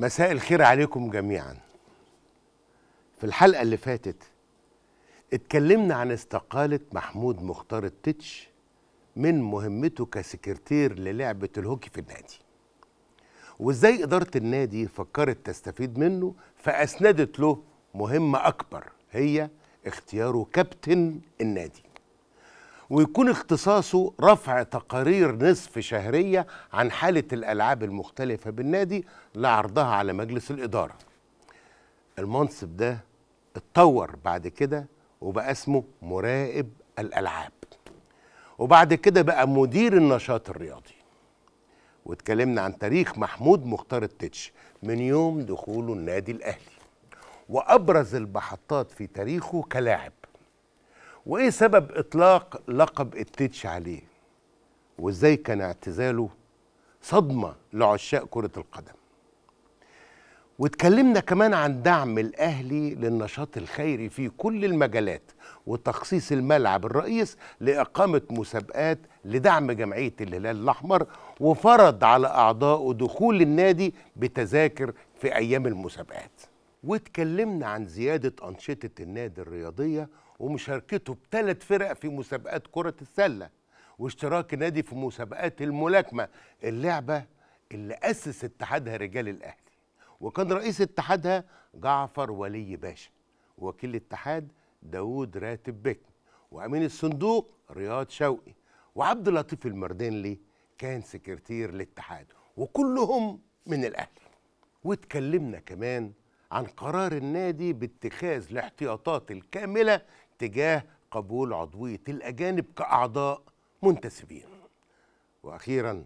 مساء الخير عليكم جميعا في الحلقة اللي فاتت اتكلمنا عن استقالة محمود مختار التتش من مهمته كسكرتير للعبة الهوكي في النادي وازاي إدارة النادي فكرت تستفيد منه فأسندت له مهمة أكبر هي اختياره كابتن النادي ويكون اختصاصه رفع تقارير نصف شهرية عن حالة الألعاب المختلفة بالنادي لعرضها على مجلس الإدارة المنصب ده اتطور بعد كده وبقى اسمه مراقب الألعاب وبعد كده بقى مدير النشاط الرياضي واتكلمنا عن تاريخ محمود مختار التتش من يوم دخوله النادي الأهلي وأبرز البحطات في تاريخه كلاعب وايه سبب اطلاق لقب التتش عليه وازاي كان اعتزاله صدمه لعشاق كره القدم واتكلمنا كمان عن دعم الاهلي للنشاط الخيري في كل المجالات وتخصيص الملعب الرئيس لاقامه مسابقات لدعم جمعيه الهلال الاحمر وفرض على اعضائه دخول النادي بتذاكر في ايام المسابقات واتكلمنا عن زياده انشطه النادي الرياضيه ومشاركته بثلاث فرق في مسابقات كرة السلة واشتراك النادي في مسابقات الملاكمة اللعبة اللي أسس اتحادها رجال الأهلي وكان رئيس اتحادها جعفر ولي باشا ووكيل الاتحاد داوود راتب بك وأمين الصندوق رياض شوقي وعبد اللطيف المردينلي كان سكرتير الاتحاد وكلهم من الأهلي واتكلمنا كمان عن قرار النادي باتخاذ الاحتياطات الكامله تجاه قبول عضوية الأجانب كأعضاء منتسبين وأخيرا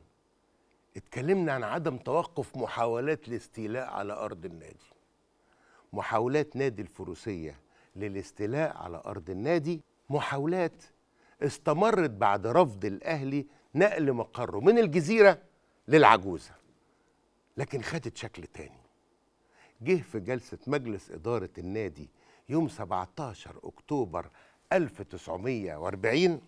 اتكلمنا عن عدم توقف محاولات الاستيلاء على أرض النادي محاولات نادي الفروسية للاستيلاء على أرض النادي محاولات استمرت بعد رفض الأهلي نقل مقره من الجزيرة للعجوزة لكن خدت شكل تاني جه في جلسة مجلس إدارة النادي يوم 17 أكتوبر 1940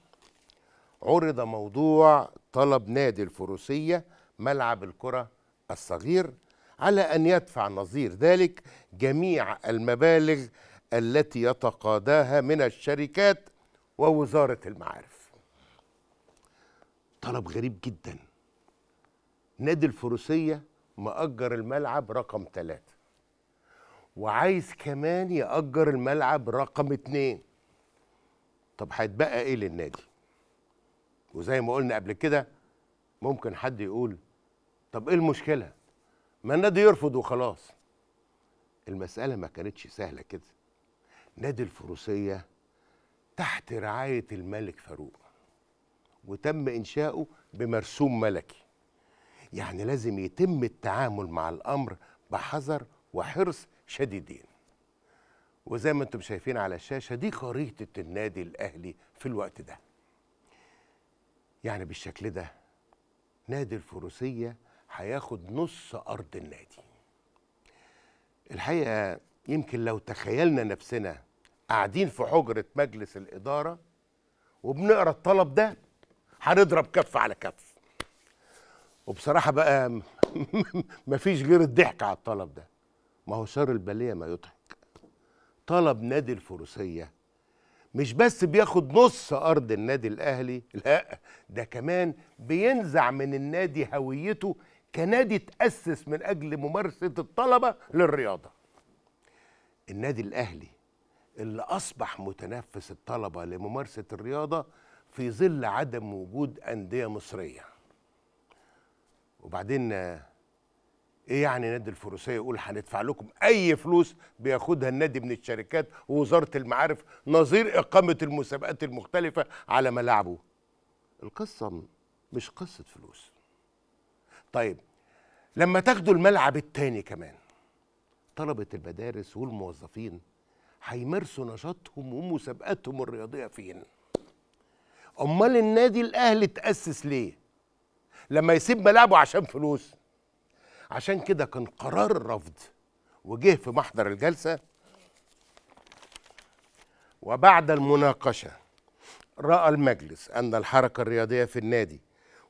عرض موضوع طلب نادي الفروسية ملعب الكرة الصغير على أن يدفع نظير ذلك جميع المبالغ التي يتقاضاها من الشركات ووزارة المعارف طلب غريب جدا نادي الفروسية مأجر الملعب رقم ثلاثة وعايز كمان يأجر الملعب رقم اتنين طب هيتبقى ايه للنادي وزي ما قلنا قبل كده ممكن حد يقول طب ايه المشكله ما النادي يرفض وخلاص المساله ما كانتش سهله كده نادي الفروسيه تحت رعايه الملك فاروق وتم انشاؤه بمرسوم ملكي يعني لازم يتم التعامل مع الامر بحذر وحرص شديدين وزي ما انتم شايفين على الشاشة دي خريطة النادي الأهلي في الوقت ده يعني بالشكل ده نادي الفروسية هياخد نص أرض النادي الحقيقة يمكن لو تخيلنا نفسنا قاعدين في حجرة مجلس الإدارة وبنقرا الطلب ده هنضرب كف على كف وبصراحة بقى مفيش غير الضحك على الطلب ده ما هو شر البلية ما يضحك طلب نادي الفروسية مش بس بياخد نص أرض النادي الأهلي لا ده كمان بينزع من النادي هويته كنادي تأسس من أجل ممارسة الطلبة للرياضة النادي الأهلي اللي أصبح متنفس الطلبة لممارسة الرياضة في ظل عدم وجود أندية مصرية وبعدين ايه يعني نادي الفروسيه يقول هندفع لكم اي فلوس بياخدها النادي من الشركات ووزاره المعارف نظير اقامه المسابقات المختلفه على ملاعبه القصه مش قصه فلوس طيب لما تاخدوا الملعب التاني كمان طلبه المدارس والموظفين هيمارسوا نشاطهم ومسابقاتهم الرياضيه فين امال النادي الاهلي اتاسس ليه لما يسيب ملعبه عشان فلوس عشان كده كان قرار الرفض وجه في محضر الجلسه وبعد المناقشه راى المجلس ان الحركه الرياضيه في النادي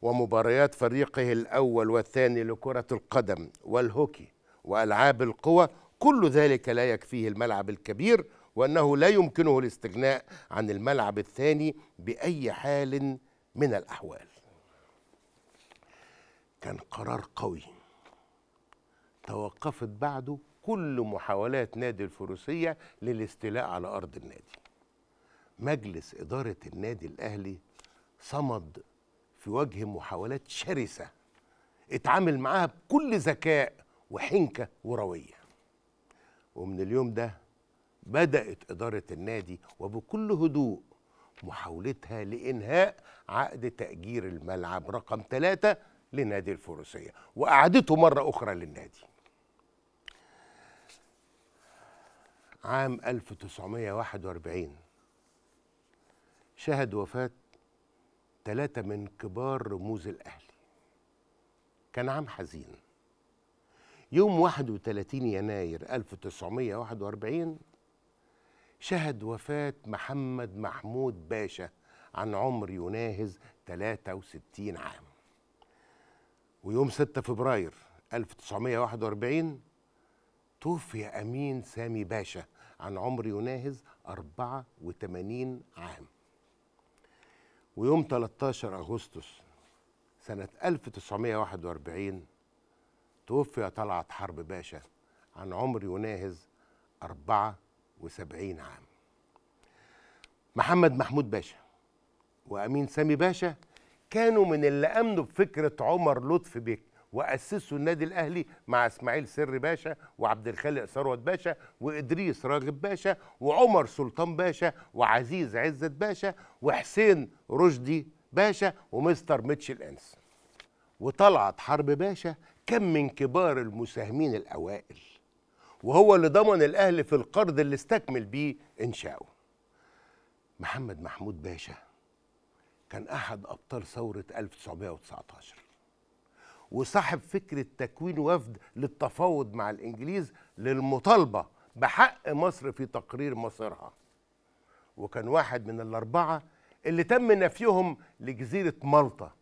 ومباريات فريقه الاول والثاني لكره القدم والهوكي والعاب القوى كل ذلك لا يكفيه الملعب الكبير وانه لا يمكنه الاستغناء عن الملعب الثاني باي حال من الاحوال كان قرار قوي توقفت بعده كل محاولات نادي الفروسية للاستيلاء على أرض النادي مجلس إدارة النادي الأهلي صمد في وجه محاولات شرسة اتعامل معاها بكل ذكاء وحنكة وروية ومن اليوم ده بدأت إدارة النادي وبكل هدوء محاولتها لإنهاء عقد تأجير الملعب رقم ثلاثة لنادي الفروسية وأعادته مرة أخرى للنادي عام 1941 شهد وفاة ثلاثة من كبار رموز الأهلي كان عام حزين يوم 31 يناير 1941 شهد وفاة محمد محمود باشا عن عمر يناهز 63 عام ويوم 6 فبراير 1941 توفي أمين سامي باشا عن عمر يناهز 84 عام ويوم 13 أغسطس سنة 1941 توفي طلعت حرب باشا عن عمر يناهز 74 عام محمد محمود باشا وأمين سامي باشا كانوا من اللي أمنوا بفكرة عمر لطفي بيك واسسوا النادي الاهلي مع اسماعيل سر باشا وعبد الخالق ثروت باشا وادريس راغب باشا وعمر سلطان باشا وعزيز عزت باشا وحسين رشدي باشا ومستر ميتشل انس وطلعت حرب باشا كم من كبار المساهمين الاوائل وهو اللي ضمن الاهلي في القرض اللي استكمل بيه انشاؤه محمد محمود باشا كان احد ابطال ثوره 1919 وصاحب فكره تكوين وفد للتفاوض مع الانجليز للمطالبه بحق مصر في تقرير مصيرها وكان واحد من الاربعه اللي تم نفيهم لجزيره مالطا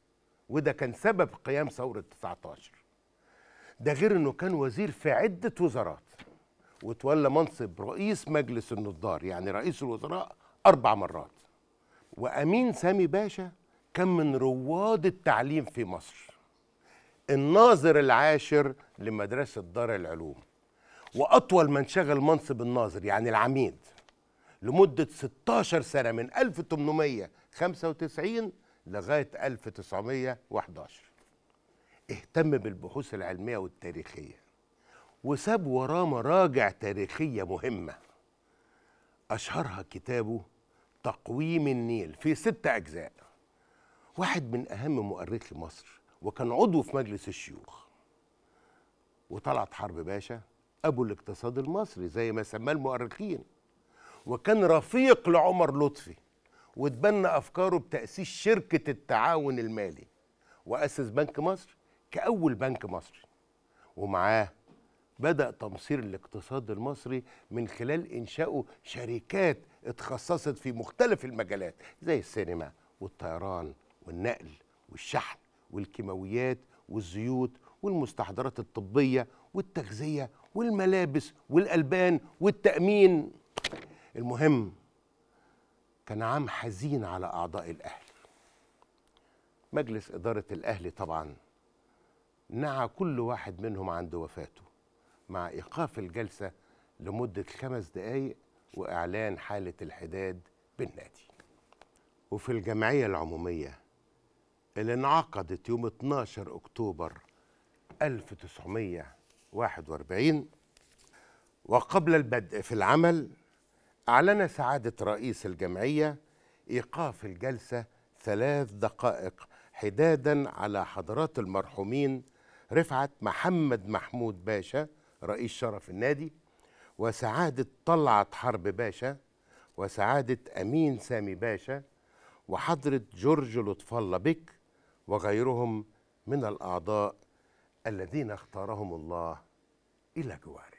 وده كان سبب قيام ثوره 19 ده غير انه كان وزير في عده وزارات وتولى منصب رئيس مجلس النظار يعني رئيس الوزراء اربع مرات وامين سامي باشا كان من رواد التعليم في مصر الناظر العاشر لمدرسة دار العلوم وأطول من شغل منصب الناظر يعني العميد لمدة 16 سنة من 1895 لغاية 1911 اهتم بالبحوث العلمية والتاريخية وساب وراه مراجع تاريخية مهمة أشهرها كتابه تقويم النيل في ست أجزاء واحد من أهم مؤرخي مصر وكان عضو في مجلس الشيوخ وطلعت حرب باشا ابو الاقتصاد المصري زي ما سماه المؤرخين وكان رفيق لعمر لطفي واتبنى افكاره بتاسيس شركه التعاون المالي واسس بنك مصر كاول بنك مصري ومعاه بدا تمصير الاقتصاد المصري من خلال انشاؤه شركات اتخصصت في مختلف المجالات زي السينما والطيران والنقل والشحن والكيماويات والزيوت والمستحضرات الطبية والتغذية والملابس والألبان والتأمين المهم كان عام حزين على أعضاء الأهل مجلس إدارة الأهل طبعا نعى كل واحد منهم عند وفاته مع إيقاف الجلسة لمدة خمس دقايق وإعلان حالة الحداد بالنادي وفي الجمعية العمومية اللي انعقدت يوم 12 أكتوبر 1941 وقبل البدء في العمل أعلن سعادة رئيس الجمعية إيقاف الجلسة ثلاث دقائق حدادا على حضرات المرحومين رفعت محمد محمود باشا رئيس شرف النادي وسعادة طلعت حرب باشا وسعادة أمين سامي باشا وحضرة جورج لطف الله بك وغيرهم من الاعضاء الذين اختارهم الله الى جواره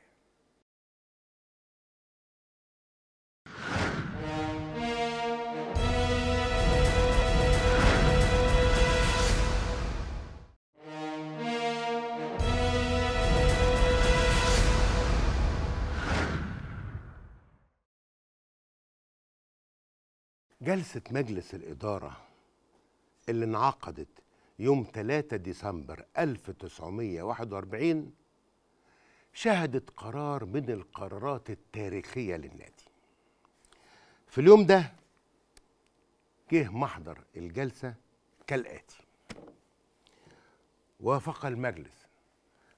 جلسة مجلس الإدارة اللي انعقدت يوم 3 ديسمبر 1941 شهدت قرار من القرارات التاريخية للنادي في اليوم ده جه محضر الجلسة كالآتي وافق المجلس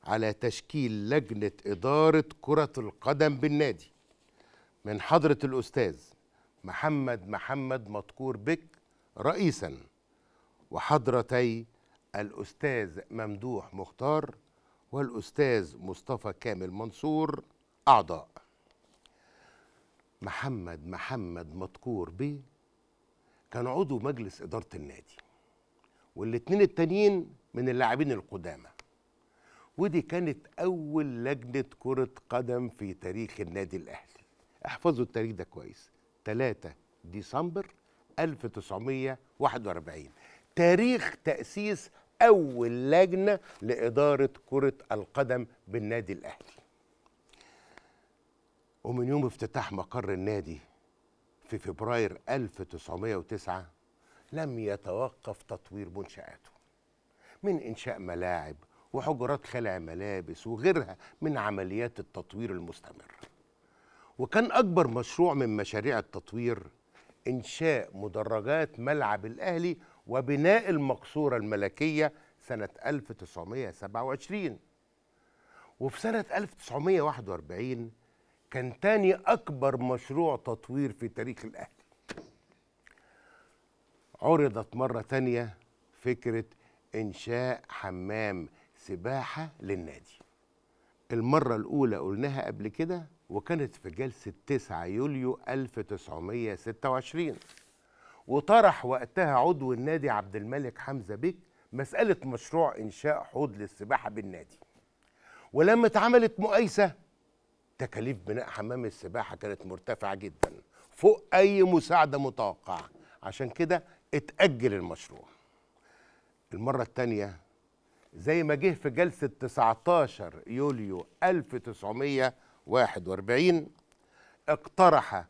على تشكيل لجنة إدارة كرة القدم بالنادي من حضرة الأستاذ محمد محمد مدكور بك رئيساً وحضرتي الأستاذ ممدوح مختار والأستاذ مصطفى كامل منصور أعضاء محمد محمد مدكور بيه كان عضو مجلس إدارة النادي والاتنين التانيين من اللاعبين القدامى ودي كانت أول لجنة كرة قدم في تاريخ النادي الأهلي احفظوا التاريخ ده كويس 3 ديسمبر 1941 تاريخ تأسيس أول لجنة لإدارة كرة القدم بالنادي الأهلي ومن يوم افتتاح مقر النادي في فبراير 1909 لم يتوقف تطوير منشآته من إنشاء ملاعب وحجرات خلع ملابس وغيرها من عمليات التطوير المستمر وكان أكبر مشروع من مشاريع التطوير إنشاء مدرجات ملعب الأهلي وبناء المقصورة الملكية سنة 1927 وفي سنة 1941 كان تاني أكبر مشروع تطوير في تاريخ الأهلي عرضت مرة تانية فكرة إنشاء حمام سباحة للنادي المرة الأولى قلناها قبل كده وكانت في جلسة 9 يوليو 1926 وطرح وقتها عضو النادي عبد الملك حمزه بيك مساله مشروع انشاء حوض للسباحه بالنادي ولما اتعملت مقايسه تكاليف بناء حمام السباحه كانت مرتفعه جدا فوق اي مساعده متوقعه عشان كده اتاجل المشروع المره الثانيه زي ما جه في جلسه 19 يوليو 1941 اقترح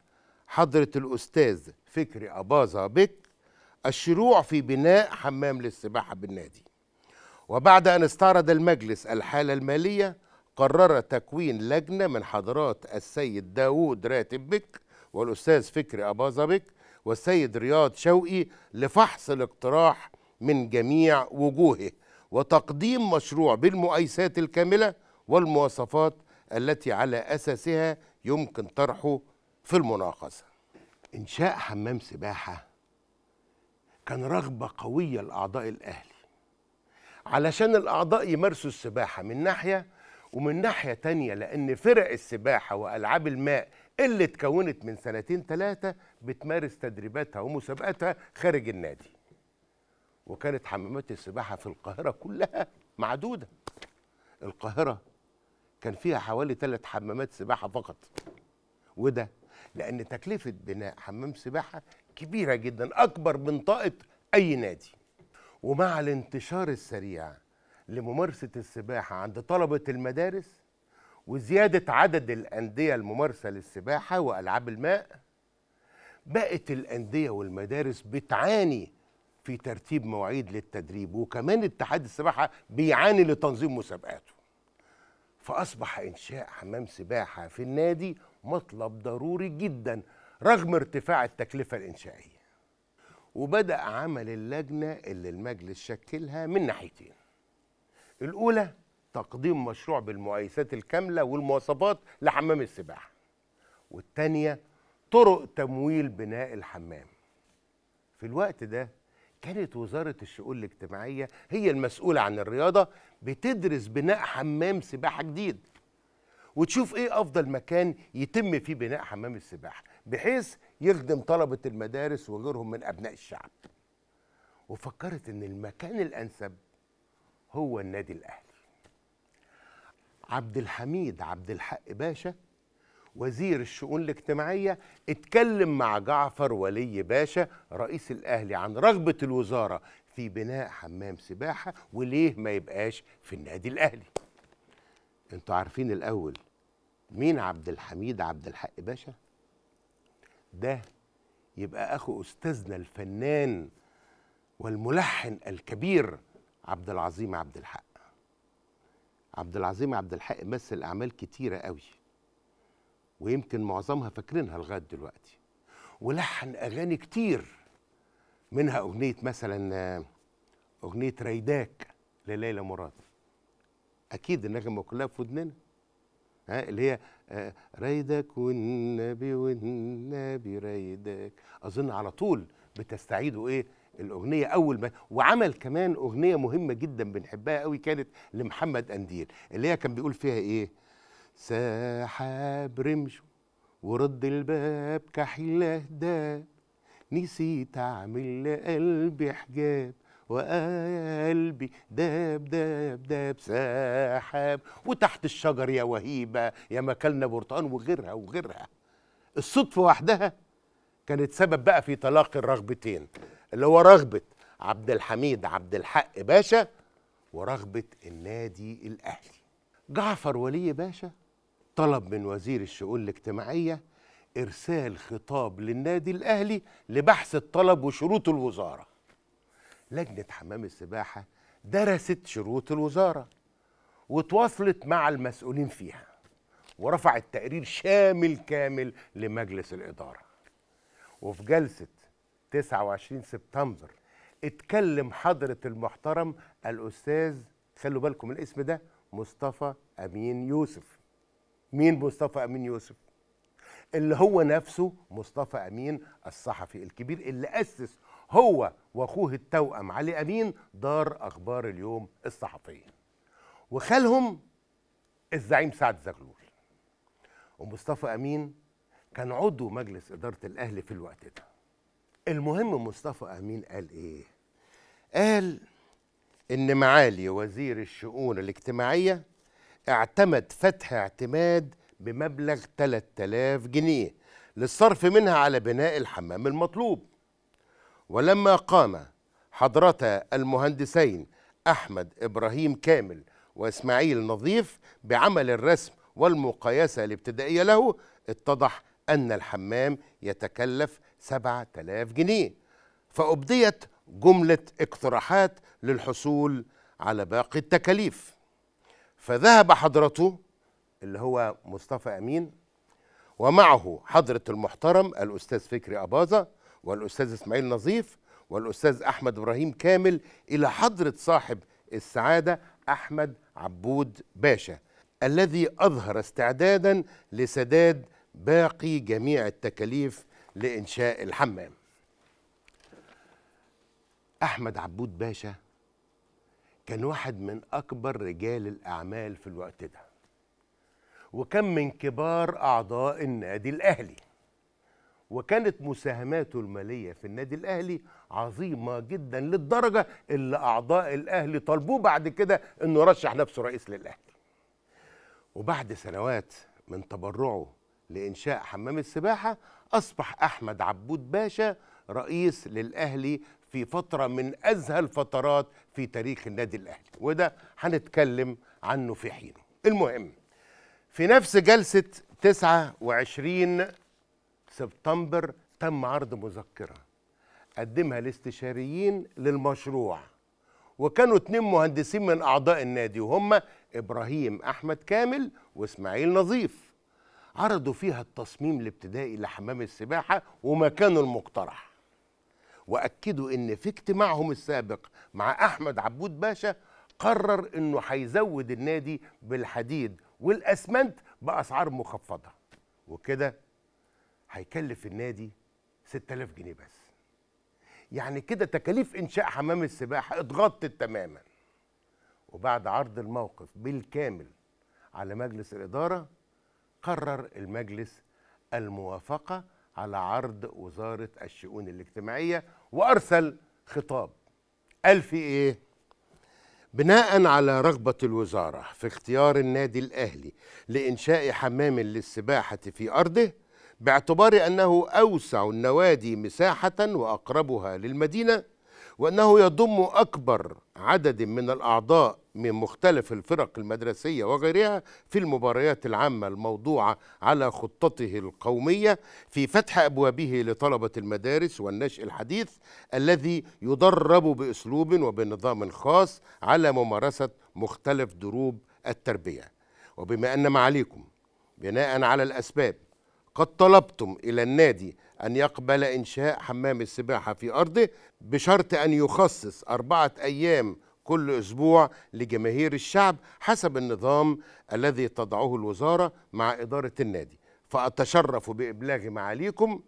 حضرة الأستاذ فكري أباظة بك الشروع في بناء حمام للسباحة بالنادي وبعد أن استعرض المجلس الحالة المالية قرر تكوين لجنة من حضرات السيد داوود راتب بك والأستاذ فكري أباظة بك والسيد رياض شوقي لفحص الاقتراح من جميع وجوهه وتقديم مشروع بالمؤيسات الكاملة والمواصفات التي على أساسها يمكن طرحه في المناقصة إنشاء حمام سباحة كان رغبة قوية لأعضاء الأهلي علشان الأعضاء يمارسوا السباحة من ناحية ومن ناحية تانية لأن فرق السباحة وألعاب الماء اللي اتكونت من سنتين ثلاثة بتمارس تدريباتها ومسابقاتها خارج النادي وكانت حمامات السباحة في القاهرة كلها معدودة القاهرة كان فيها حوالي ثلاث حمامات سباحة فقط وده لان تكلفه بناء حمام سباحه كبيره جدا اكبر من طاقه اي نادي ومع الانتشار السريع لممارسه السباحه عند طلبه المدارس وزياده عدد الانديه الممارسه للسباحه والعاب الماء بقت الانديه والمدارس بتعاني في ترتيب مواعيد للتدريب وكمان اتحاد السباحه بيعاني لتنظيم مسابقاته فاصبح انشاء حمام سباحه في النادي مطلب ضروري جدا رغم ارتفاع التكلفة الإنشائية وبدأ عمل اللجنة اللي المجلس شكلها من ناحيتين الأولى تقديم مشروع بالمؤيسات الكاملة والمواصفات لحمام السباحة والتانية طرق تمويل بناء الحمام في الوقت ده كانت وزارة الشؤون الاجتماعية هي المسؤولة عن الرياضة بتدرس بناء حمام سباحة جديد وتشوف ايه افضل مكان يتم فيه بناء حمام السباحه بحيث يخدم طلبه المدارس وغيرهم من ابناء الشعب وفكرت ان المكان الانسب هو النادي الاهلي عبد الحميد عبد الحق باشا وزير الشؤون الاجتماعيه اتكلم مع جعفر ولي باشا رئيس الاهلي عن رغبه الوزاره في بناء حمام سباحه وليه ما يبقاش في النادي الاهلي انتوا عارفين الاول مين عبد الحميد عبد الحق باشا ده يبقى اخو استاذنا الفنان والملحن الكبير عبد العظيم عبد الحق عبد العظيم عبد الحق مثل اعمال كتيره قوي ويمكن معظمها فاكرينها لغايه دلوقتي ولحن اغاني كتير منها اغنيه مثلا آه، اغنيه ريداك لليلى مراد اكيد النغمه كلها في ودننا ها اللي هي آه، رايدك والنبي والنبي رايدك اظن على طول بتستعيدوا ايه الاغنيه اول ما وعمل كمان اغنيه مهمه جدا بنحبها قوي كانت لمحمد انديل اللي هي كان بيقول فيها ايه سحاب رمشه ورد الباب كحله داب نسيت اعمل لقلبي حجاب وقلبي داب داب داب سحاب وتحت الشجر يا وهيبة يا مكلنا برتقان وغيرها وغيرها الصدفة وحدها كانت سبب بقى في تلاقي الرغبتين اللي هو رغبة عبد الحميد عبد الحق باشا ورغبة النادي الأهلي جعفر ولي باشا طلب من وزير الشؤون الاجتماعية إرسال خطاب للنادي الأهلي لبحث الطلب وشروط الوزارة لجنة حمام السباحة درست شروط الوزارة وتواصلت مع المسؤولين فيها ورفعت تقرير شامل كامل لمجلس الإدارة وفي جلسة 29 سبتمبر اتكلم حضرة المحترم الأستاذ خلوا بالكم الاسم ده مصطفى أمين يوسف مين مصطفى أمين يوسف؟ اللي هو نفسه مصطفى أمين الصحفي الكبير اللي أسس هو واخوه التوأم علي امين دار اخبار اليوم الصحفيه وخالهم الزعيم سعد زغلول ومصطفى امين كان عضو مجلس اداره الاهلي في الوقت ده المهم مصطفى امين قال ايه قال ان معالي وزير الشؤون الاجتماعيه اعتمد فتح اعتماد بمبلغ 3000 جنيه للصرف منها على بناء الحمام المطلوب ولما قام حضرتا المهندسين أحمد إبراهيم كامل وإسماعيل نظيف بعمل الرسم والمقايسة الابتدائية له اتضح أن الحمام يتكلف 7000 جنيه فأبديت جملة اقتراحات للحصول على باقي التكاليف فذهب حضرته اللي هو مصطفى أمين ومعه حضرة المحترم الأستاذ فكري أباظة والاستاذ اسماعيل نظيف والاستاذ احمد ابراهيم كامل الى حضره صاحب السعاده احمد عبود باشا الذي اظهر استعدادا لسداد باقي جميع التكاليف لانشاء الحمام احمد عبود باشا كان واحد من اكبر رجال الاعمال في الوقت ده وكان من كبار اعضاء النادي الاهلي وكانت مساهماته الماليه في النادي الاهلي عظيمه جدا للدرجه اللي اعضاء الاهلي طلبوه بعد كده انه يرشح نفسه رئيس للاهلي. وبعد سنوات من تبرعه لانشاء حمام السباحه اصبح احمد عبود باشا رئيس للاهلي في فتره من ازهى الفترات في تاريخ النادي الاهلي وده هنتكلم عنه في حينه. المهم في نفس جلسه 29 سبتمبر تم عرض مذكرة قدمها الاستشاريين للمشروع وكانوا اتنين مهندسين من أعضاء النادي وهم إبراهيم أحمد كامل وإسماعيل نظيف عرضوا فيها التصميم الابتدائي لحمام السباحة ومكانه المقترح وأكدوا إن في اجتماعهم السابق مع أحمد عبود باشا قرر إنه هيزود النادي بالحديد والأسمنت بأسعار مخفضة وكده هيكلف النادي 6000 جنيه بس يعني كده تكاليف انشاء حمام السباحه اتغطت تماما وبعد عرض الموقف بالكامل على مجلس الاداره قرر المجلس الموافقه على عرض وزاره الشؤون الاجتماعيه وارسل خطاب قال في ايه بناء على رغبة الوزارة في اختيار النادي الأهلي لإنشاء حمام للسباحة في أرضه باعتبار أنه أوسع النوادي مساحة وأقربها للمدينة وأنه يضم أكبر عدد من الأعضاء من مختلف الفرق المدرسية وغيرها في المباريات العامة الموضوعة على خطته القومية في فتح أبوابه لطلبة المدارس والنشء الحديث الذي يدرب بأسلوب وبنظام خاص على ممارسة مختلف دروب التربية وبما أن معاليكم بناء على الأسباب قد طلبتم إلى النادي أن يقبل إنشاء حمام السباحة في أرضه بشرط أن يخصص أربعة أيام كل أسبوع لجماهير الشعب حسب النظام الذي تضعه الوزارة مع إدارة النادي فأتشرف بإبلاغ معاليكم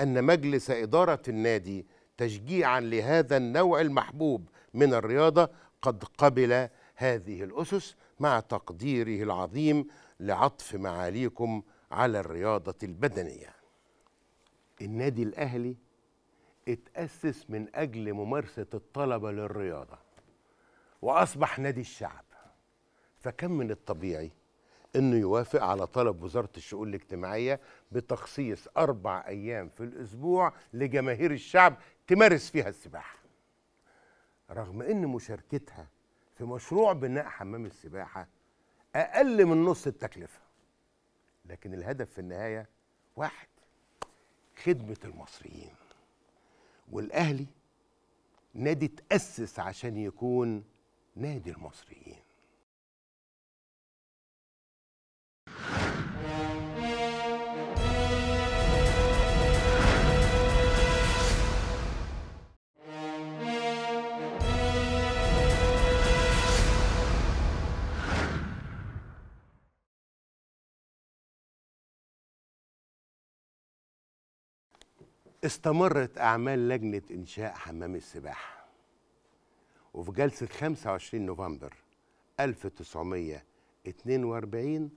أن مجلس إدارة النادي تشجيعا لهذا النوع المحبوب من الرياضة قد قبل هذه الأسس مع تقديره العظيم لعطف معاليكم على الرياضة البدنية النادي الأهلي اتأسس من أجل ممارسة الطلبة للرياضة وأصبح نادي الشعب فكان من الطبيعي أنه يوافق على طلب وزارة الشؤون الاجتماعية بتخصيص أربع أيام في الأسبوع لجماهير الشعب تمارس فيها السباحة رغم أن مشاركتها في مشروع بناء حمام السباحة أقل من نص التكلفة لكن الهدف في النهايه واحد خدمه المصريين والاهلي نادي تاسس عشان يكون نادي المصريين استمرت أعمال لجنة إنشاء حمام السباحة وفي جلسة 25 نوفمبر 1942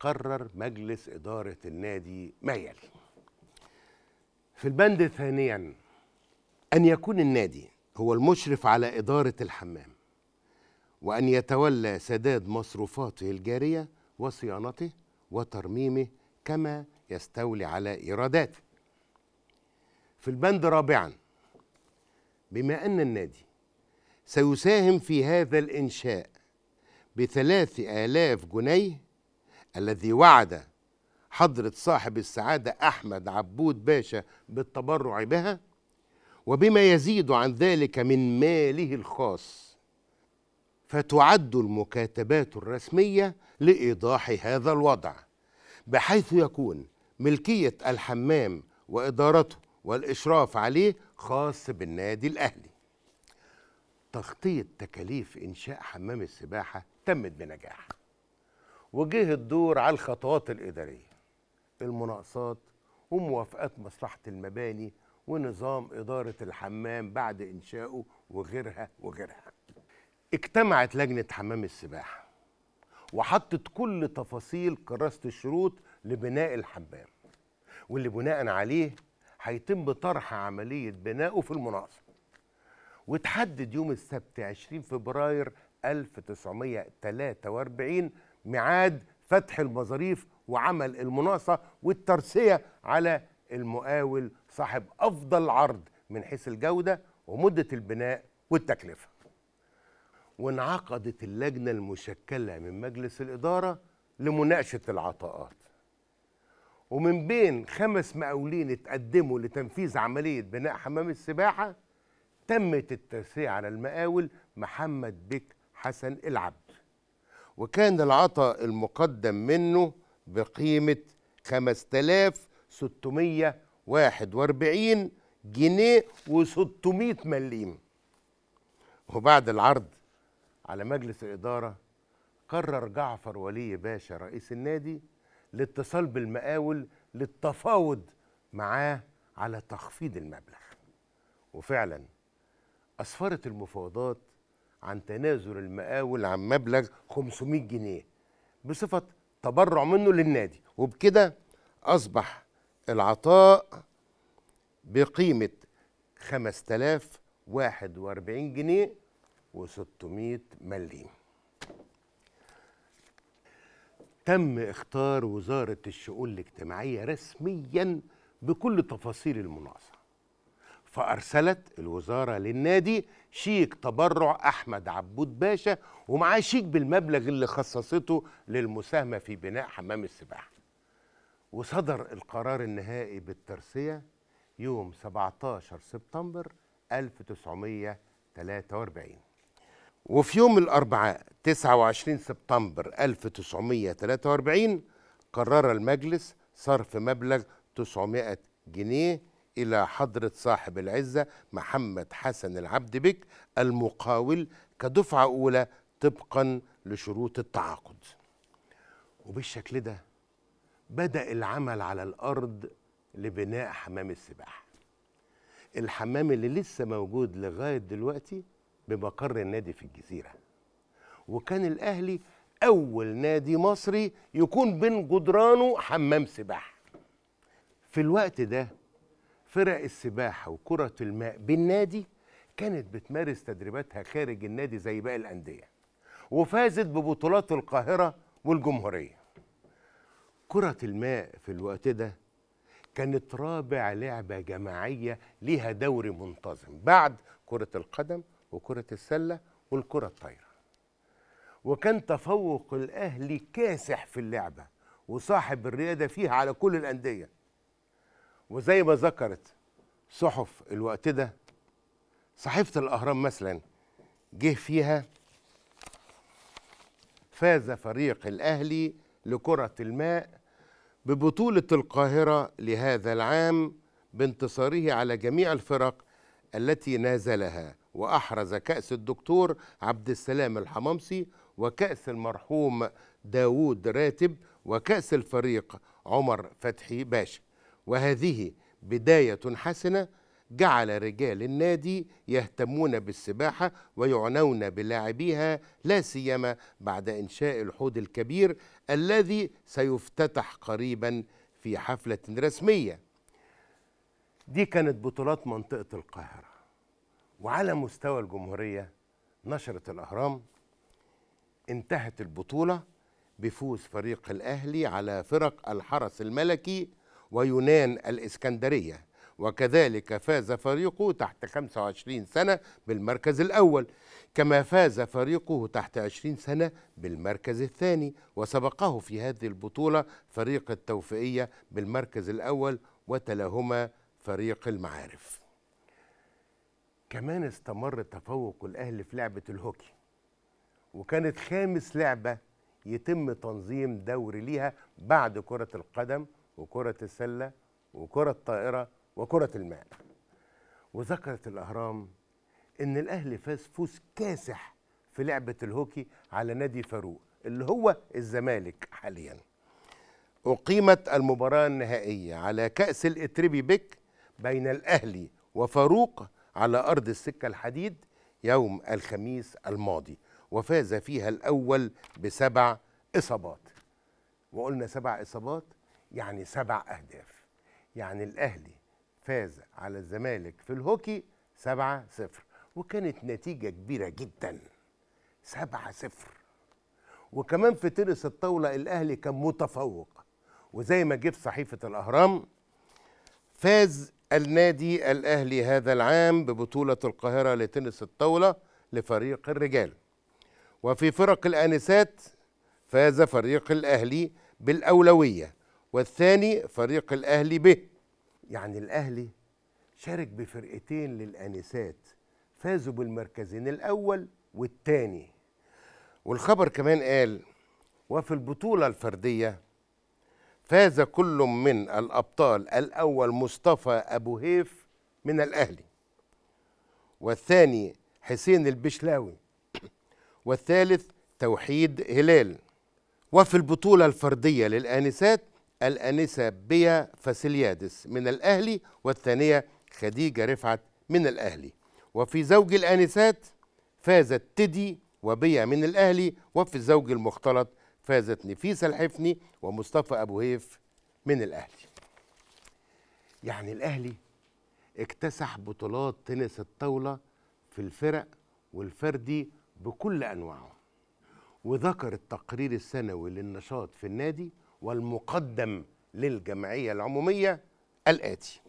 قرر مجلس إدارة النادي ما يلي في البند ثانيا أن يكون النادي هو المشرف على إدارة الحمام وأن يتولى سداد مصروفاته الجارية وصيانته وترميمه كما يستولي على إيراداته في البند رابعا بما أن النادي سيساهم في هذا الإنشاء بثلاث آلاف جنيه الذي وعد حضرة صاحب السعادة أحمد عبود باشا بالتبرع بها وبما يزيد عن ذلك من ماله الخاص فتعد المكاتبات الرسمية لإيضاح هذا الوضع بحيث يكون ملكية الحمام وإدارته والإشراف عليه خاص بالنادي الأهلي تخطيط تكاليف إنشاء حمام السباحة تمت بنجاح وجه الدور على الخطوات الإدارية المناقصات وموافقات مصلحة المباني ونظام إدارة الحمام بعد إنشائه وغيرها وغيرها اجتمعت لجنة حمام السباحة وحطت كل تفاصيل كراسة الشروط لبناء الحمام واللي بناء عليه هيتم طرح عملية بنائه في المناقصة وتحدد يوم السبت 20 فبراير 1943 ميعاد فتح المظاريف وعمل المناقصة والترسية على المقاول صاحب أفضل عرض من حيث الجودة ومدة البناء والتكلفة وانعقدت اللجنة المشكلة من مجلس الإدارة لمناقشة العطاءات ومن بين خمس مقاولين اتقدموا لتنفيذ عملية بناء حمام السباحة تمت الترسية على المقاول محمد بك حسن العبد وكان العطاء المقدم منه بقيمة 5641 جنيه و600 مليم وبعد العرض على مجلس الإدارة قرر جعفر ولي باشا رئيس النادي للاتصال بالمقاول للتفاوض معاه على تخفيض المبلغ وفعلا أسفرت المفاوضات عن تنازل المقاول عن مبلغ 500 جنيه بصفة تبرع منه للنادي وبكده أصبح العطاء بقيمة 5041 جنيه و600 مليم تم اختار وزارة الشؤون الاجتماعية رسميا بكل تفاصيل المناقصة فأرسلت الوزارة للنادي شيك تبرع أحمد عبود باشا ومعاه شيك بالمبلغ اللي خصصته للمساهمة في بناء حمام السباحة وصدر القرار النهائي بالترسية يوم 17 سبتمبر 1943 وفي يوم الأربعاء 29 سبتمبر 1943 قرر المجلس صرف مبلغ 900 جنيه إلى حضرة صاحب العزة محمد حسن العبد بك المقاول كدفعة أولى طبقا لشروط التعاقد وبالشكل ده بدأ العمل على الأرض لبناء حمام السباحة الحمام اللي لسه موجود لغاية دلوقتي بمقر النادي في الجزيرة وكان الأهلي أول نادي مصري يكون بين جدرانه حمام سباحة في الوقت ده فرق السباحة وكرة الماء بالنادي كانت بتمارس تدريباتها خارج النادي زي باقي الأندية وفازت ببطولات القاهرة والجمهورية كرة الماء في الوقت ده كانت رابع لعبة جماعية ليها دوري منتظم بعد كرة القدم وكرة السلة والكرة الطايرة وكان تفوق الأهلي كاسح في اللعبة وصاحب الريادة فيها على كل الأندية وزي ما ذكرت صحف الوقت ده صحيفة الأهرام مثلا جه فيها فاز فريق الأهلي لكرة الماء ببطولة القاهرة لهذا العام بانتصاره على جميع الفرق التي نازلها وأحرز كأس الدكتور عبد السلام الحمامسي وكأس المرحوم داوود راتب وكأس الفريق عمر فتحي باشا وهذه بداية حسنة جعل رجال النادي يهتمون بالسباحة ويعنون بلاعبيها لا سيما بعد إنشاء الحوض الكبير الذي سيفتتح قريبا في حفلة رسمية دي كانت بطولات منطقة القاهرة وعلى مستوى الجمهورية نشرت الأهرام انتهت البطولة بفوز فريق الأهلي على فرق الحرس الملكي ويونان الإسكندرية وكذلك فاز فريقه تحت 25 سنة بالمركز الأول كما فاز فريقه تحت 20 سنة بالمركز الثاني وسبقه في هذه البطولة فريق التوفيقية بالمركز الأول وتلاهما فريق المعارف كمان استمر تفوق الأهلي في لعبة الهوكي وكانت خامس لعبة يتم تنظيم دوري ليها بعد كرة القدم وكرة السلة وكرة الطائرة وكرة الماء وذكرت الأهرام إن الأهلي فاز فوز كاسح في لعبة الهوكي على نادي فاروق اللي هو الزمالك حاليا أقيمت المباراة النهائية على كأس الإتربي بيك بين الأهلي وفاروق على أرض السكة الحديد يوم الخميس الماضي وفاز فيها الأول بسبع إصابات وقلنا سبع إصابات يعني سبع أهداف يعني الأهلي فاز على الزمالك في الهوكي سبعة صفر وكانت نتيجة كبيرة جدا سبعة صفر وكمان في تنس الطاولة الأهلي كان متفوق وزي ما جه في صحيفة الأهرام فاز النادي الأهلي هذا العام ببطولة القاهرة لتنس الطاولة لفريق الرجال وفي فرق الآنسات فاز فريق الأهلي بالأولوية والثاني فريق الأهلي به يعني الأهلي شارك بفرقتين للآنسات فازوا بالمركزين الأول والثاني والخبر كمان قال وفي البطولة الفردية فاز كل من الأبطال الأول مصطفى أبو هيف من الأهلي والثاني حسين البشلاوي والثالث توحيد هلال وفي البطولة الفردية للآنسات الآنسة بيا فاسيليادس من الأهلي والثانية خديجة رفعت من الأهلي وفي زوج الآنسات فازت تدي وبيا من الأهلي وفي الزوج المختلط فازت نفيسة الحفني ومصطفى أبو هيف من الأهلي يعني الأهلي اكتسح بطولات تنس الطاولة في الفرق والفردي بكل أنواعه وذكر التقرير السنوي للنشاط في النادي والمقدم للجمعية العمومية الآتي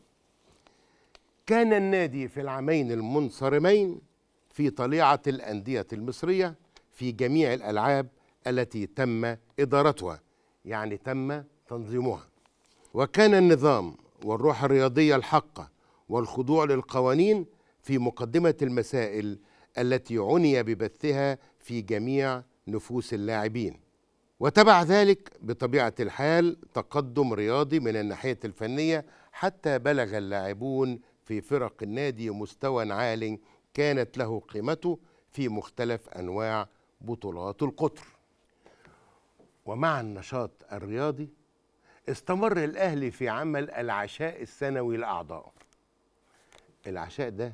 كان النادي في العامين المنصرمين في طليعة الأندية المصرية في جميع الألعاب التي تم إدارتها يعني تم تنظيمها وكان النظام والروح الرياضية الحقة والخضوع للقوانين في مقدمة المسائل التي عني ببثها في جميع نفوس اللاعبين وتبع ذلك بطبيعة الحال تقدم رياضي من الناحية الفنية حتى بلغ اللاعبون في فرق النادي مستوى عال كانت له قيمته في مختلف أنواع بطولات القطر ومع النشاط الرياضي استمر الأهلي في عمل العشاء السنوي لأعضائه العشاء ده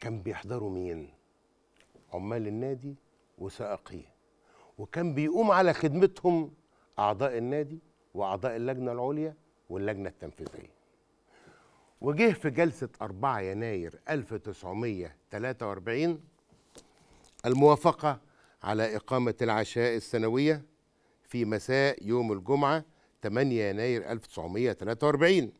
كان بيحضروا مين عمال النادي وسائقيه وكان بيقوم على خدمتهم أعضاء النادي وأعضاء اللجنة العليا واللجنة التنفيذية وجه في جلسة 4 يناير 1943 الموافقة على إقامة العشاء السنوية في مساء يوم الجمعة 8 يناير 1943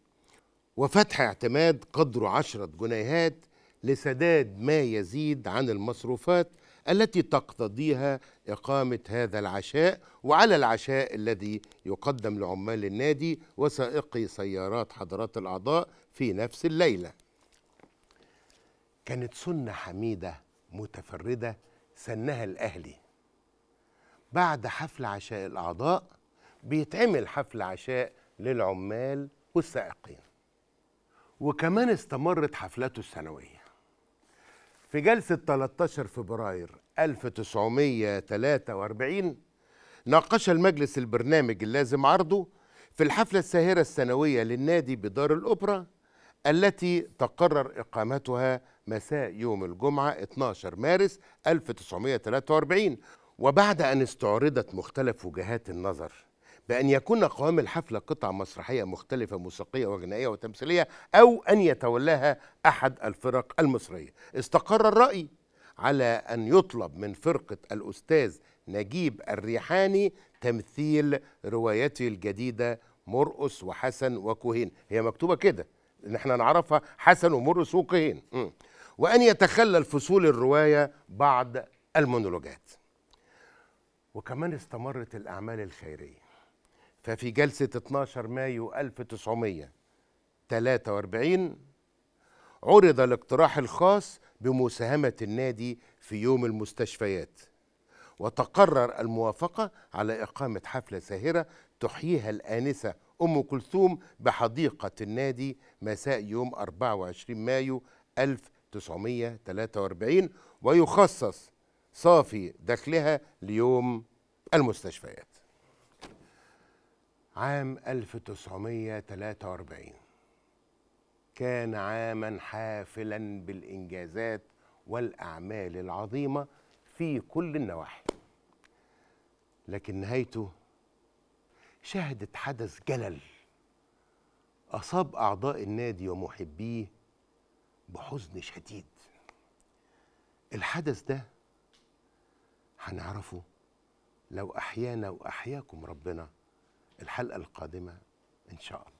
وفتح اعتماد قدره عشرة جنيهات لسداد ما يزيد عن المصروفات التي تقتضيها إقامة هذا العشاء وعلى العشاء الذي يقدم لعمال النادي وسائقي سيارات حضرات الأعضاء في نفس الليلة كانت سنة حميدة متفردة سنها الاهلي بعد حفل عشاء الاعضاء بيتعمل حفل عشاء للعمال والسائقين وكمان استمرت حفلاته السنويه في جلسه 13 فبراير 1943 ناقش المجلس البرنامج اللازم عرضه في الحفلة الساهرة السنوية للنادي بدار الأوبرا التي تقرر إقامتها مساء يوم الجمعة 12 مارس 1943 وبعد أن استعرضت مختلف وجهات النظر بأن يكون قوام الحفلة قطع مسرحية مختلفة موسيقية وغنائية وتمثيلية أو أن يتولاها أحد الفرق المصرية استقر الرأي على أن يطلب من فرقة الأستاذ نجيب الريحاني تمثيل روايته الجديدة مرقص وحسن وكوهين هي مكتوبة كده إن احنا نعرفها حسن ومرقص وكوهين وأن يتخلل فصول الرواية بعض المونولوجات وكمان استمرت الأعمال الخيرية ففي جلسة 12 مايو 1943 عرض الاقتراح الخاص بمساهمة النادي في يوم المستشفيات وتقرر الموافقة على إقامة حفلة ساهرة تحييها الآنسة أم كلثوم بحديقة النادي مساء يوم 24 مايو 1943 1943 ويخصص صافي دخلها ليوم المستشفيات عام 1943 كان عاما حافلا بالإنجازات والأعمال العظيمة في كل النواحي لكن نهايته شهدت حدث جلل أصاب أعضاء النادي ومحبيه بحزن شديد الحدث ده هنعرفه لو احيانا واحياكم ربنا الحلقه القادمه ان شاء الله